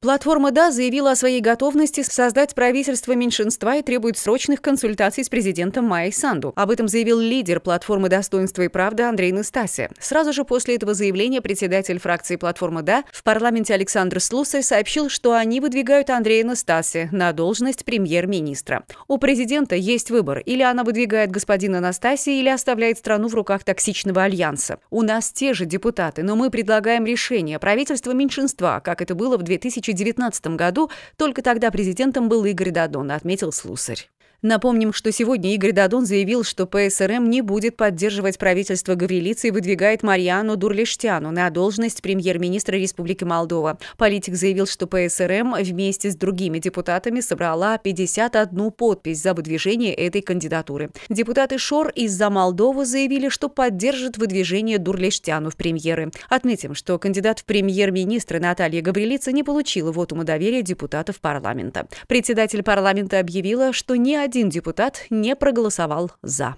Платформа «Да» заявила о своей готовности создать правительство меньшинства и требует срочных консультаций с президентом Майей Санду. Об этом заявил лидер платформы «Достоинство и правда» Андрей Настаси. Сразу же после этого заявления председатель фракции платформы «Да» в парламенте Александр Слусарь сообщил, что они выдвигают Андрея Настаси на должность премьер-министра. У президента есть выбор – или она выдвигает господина Настаси, или оставляет страну в руках токсичного альянса. У нас те же депутаты, но мы предлагаем решение правительства меньшинства, как это было в 2000 2019 году, только тогда президентом был Игорь Дадон, отметил Слусарь. Напомним, что сегодня Игорь Дадон заявил, что ПСРМ не будет поддерживать правительство Гаврилицы и выдвигает Марьяну Дурлиштяну на должность премьер-министра Республики Молдова. Политик заявил, что ПСРМ вместе с другими депутатами собрала 51 подпись за выдвижение этой кандидатуры. Депутаты ШОР из-за Молдовы заявили, что поддержат выдвижение Дурлиштяну в премьеры. Отметим, что кандидат в премьер министры Наталья Гаврилица не получила вотума доверия депутатов парламента. Председатель парламента объявила, что ни один один депутат не проголосовал «за».